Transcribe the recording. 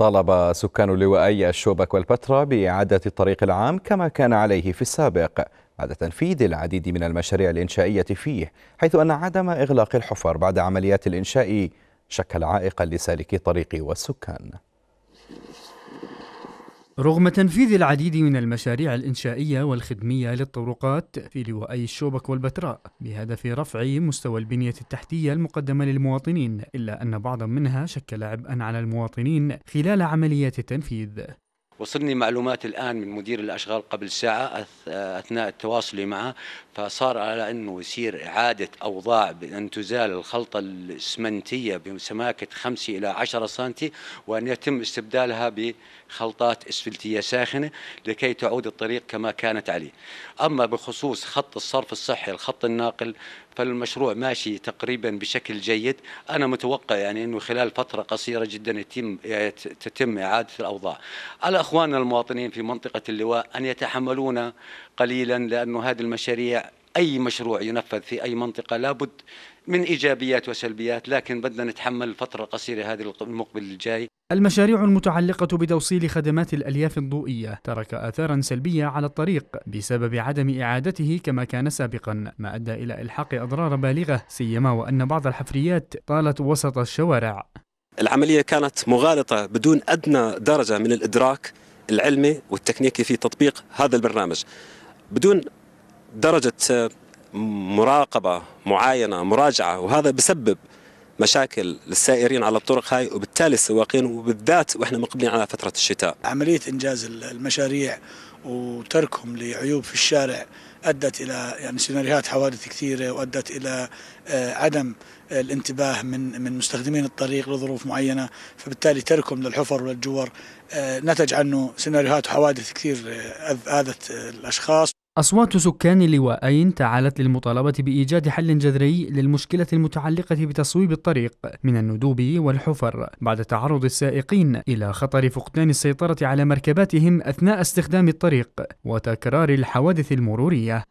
طالب سكان لواءي الشوبك والبتراء بإعادة الطريق العام كما كان عليه في السابق بعد تنفيذ العديد من المشاريع الإنشائية فيه حيث أن عدم إغلاق الحفر بعد عمليات الإنشاء شكل عائقا لسالكي الطريق والسكان رغم تنفيذ العديد من المشاريع الإنشائية والخدمية للطرقات في لوائي الشوبك والبتراء بهدف رفع مستوى البنية التحتية المقدمة للمواطنين إلا أن بعضا منها شكل عبئا على المواطنين خلال عمليات التنفيذ وصلني معلومات الآن من مدير الأشغال قبل ساعة أثناء تواصلي معه فصار على أنه يصير إعادة أوضاع بأن تزال الخلطة الإسمنتية بسماكة 5 إلى 10 سنتي وأن يتم استبدالها بخلطات أسفلتية ساخنة لكي تعود الطريق كما كانت عليه أما بخصوص خط الصرف الصحي الخط الناقل فالمشروع ماشي تقريبا بشكل جيد انا متوقع يعني انه خلال فتره قصيره جدا يتم تتم اعاده الاوضاع على اخواننا المواطنين في منطقه اللواء ان يتحملون قليلا لانه هذه المشاريع أي مشروع ينفذ في أي منطقة لابد من إيجابيات وسلبيات لكن بدنا نتحمل الفترة القصيرة هذه المقبل الجاي المشاريع المتعلقة بتوصيل خدمات الألياف الضوئية ترك آثارا سلبية على الطريق بسبب عدم إعادته كما كان سابقا ما أدى إلى إلحاق أضرار بالغة سيما وأن بعض الحفريات طالت وسط الشوارع العملية كانت مغالطة بدون أدنى درجة من الإدراك العلمي والتكنيكي في تطبيق هذا البرنامج بدون درجه مراقبه معاينه مراجعه وهذا بسبب مشاكل للسائرين على الطرق هاي وبالتالي السواقين وبالذات واحنا مقبلين على فتره الشتاء. عمليه انجاز المشاريع وتركهم لعيوب في الشارع ادت الى يعني سيناريوهات حوادث كثيره وادت الى آه، عدم الانتباه من من مستخدمين الطريق لظروف معينه فبالتالي تركهم للحفر والجور آه، نتج عنه سيناريوهات وحوادث كثير آه، اذت الاشخاص أصوات سكان لواءين تعالت للمطالبة بإيجاد حل جذري للمشكلة المتعلقة بتصويب الطريق من الندوب والحفر بعد تعرض السائقين إلى خطر فقدان السيطرة على مركباتهم أثناء استخدام الطريق وتكرار الحوادث المرورية